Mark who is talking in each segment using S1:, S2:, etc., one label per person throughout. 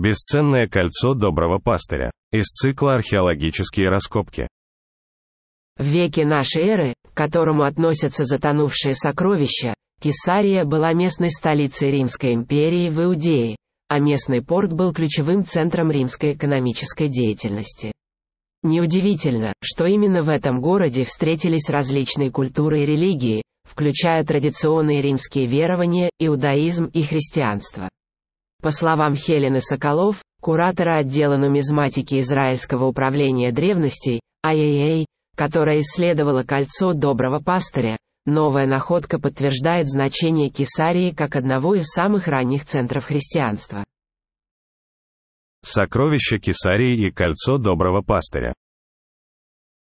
S1: Бесценное кольцо доброго пастыря. Из цикла «Археологические раскопки».
S2: В веке нашей эры, к которому относятся затонувшие сокровища, Кесария была местной столицей Римской империи в Иудее, а местный порт был ключевым центром римской экономической деятельности. Неудивительно, что именно в этом городе встретились различные культуры и религии, включая традиционные римские верования, иудаизм и христианство. По словам Хелены Соколов, куратора отдела нумизматики Израильского управления древностей, АЕА, которая исследовала кольцо доброго пастыря, новая находка подтверждает значение Кесарии как одного из самых ранних центров христианства.
S1: Сокровища Кесарии и кольцо доброго пастыря.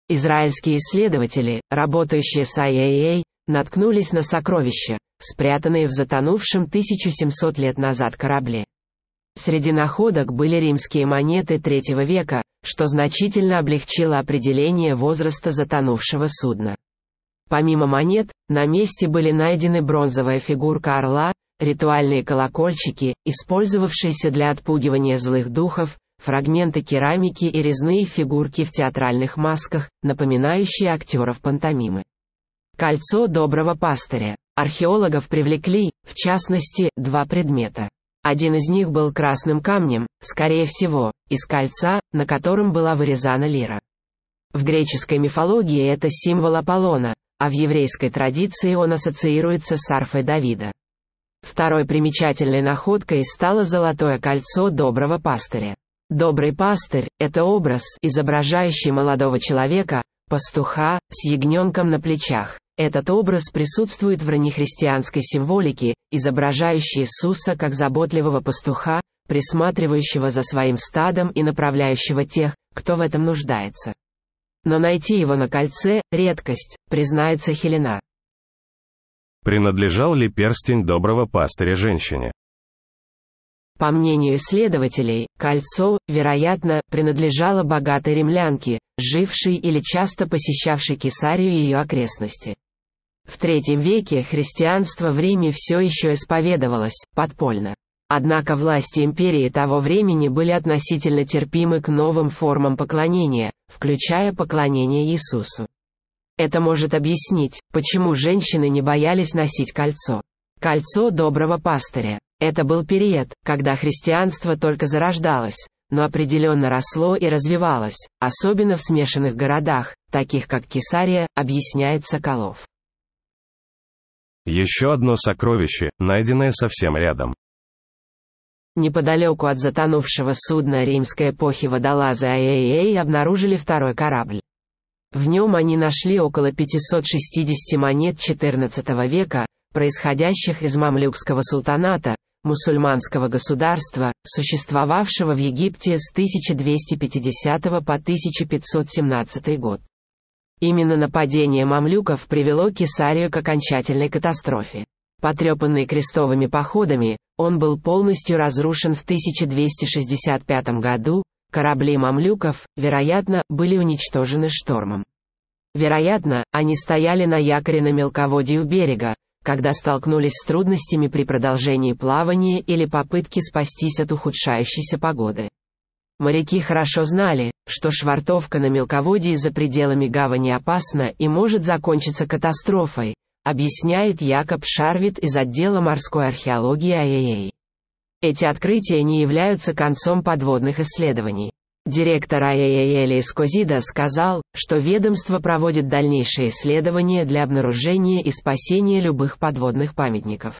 S2: Израильские исследователи, работающие с IAA, наткнулись на сокровища, спрятанные в затонувшем 1700 лет назад корабле. Среди находок были римские монеты III века, что значительно облегчило определение возраста затонувшего судна. Помимо монет, на месте были найдены бронзовая фигурка орла, ритуальные колокольчики, использовавшиеся для отпугивания злых духов, фрагменты керамики и резные фигурки в театральных масках, напоминающие актеров пантомимы. Кольцо доброго пастыря. Археологов привлекли, в частности, два предмета. Один из них был красным камнем, скорее всего, из кольца, на котором была вырезана лира. В греческой мифологии это символ Аполлона, а в еврейской традиции он ассоциируется с арфой Давида. Второй примечательной находкой стало золотое кольцо доброго пастыря. Добрый пастырь – это образ, изображающий молодого человека, пастуха, с ягненком на плечах, этот образ присутствует в раннехристианской символике, изображающей Иисуса как заботливого пастуха, присматривающего за своим стадом и направляющего тех, кто в этом нуждается. Но найти его на кольце – редкость, признается Хелена.
S1: Принадлежал ли перстень доброго пастыря женщине?
S2: По мнению исследователей, кольцо, вероятно, принадлежало богатой римлянке, жившей или часто посещавшей Кесарию и ее окрестности. В третьем веке христианство в Риме все еще исповедовалось, подпольно. Однако власти империи того времени были относительно терпимы к новым формам поклонения, включая поклонение Иисусу. Это может объяснить, почему женщины не боялись носить кольцо. Кольцо доброго пастыря. Это был период, когда христианство только зарождалось, но определенно росло и развивалось, особенно в смешанных городах, таких как Кесария, объясняет Соколов.
S1: Еще одно сокровище, найденное совсем рядом.
S2: Неподалеку от затонувшего судна римской эпохи водолазы АЭА обнаружили второй корабль. В нем они нашли около 560 монет XIV века, происходящих из мамлюкского султаната, мусульманского государства, существовавшего в Египте с 1250 по 1517 год. Именно нападение мамлюков привело Кесарию к окончательной катастрофе. Потрепанный крестовыми походами, он был полностью разрушен в 1265 году, корабли мамлюков, вероятно, были уничтожены штормом. Вероятно, они стояли на якоре на мелководью берега, когда столкнулись с трудностями при продолжении плавания или попытке спастись от ухудшающейся погоды. Моряки хорошо знали, что швартовка на мелководье за пределами гавани опасна и может закончиться катастрофой, объясняет Якоб Шарвит из отдела морской археологии АЭА. Эти открытия не являются концом подводных исследований. Директор АЭА Элис Козида сказал, что ведомство проводит дальнейшие исследования для обнаружения и спасения любых подводных памятников.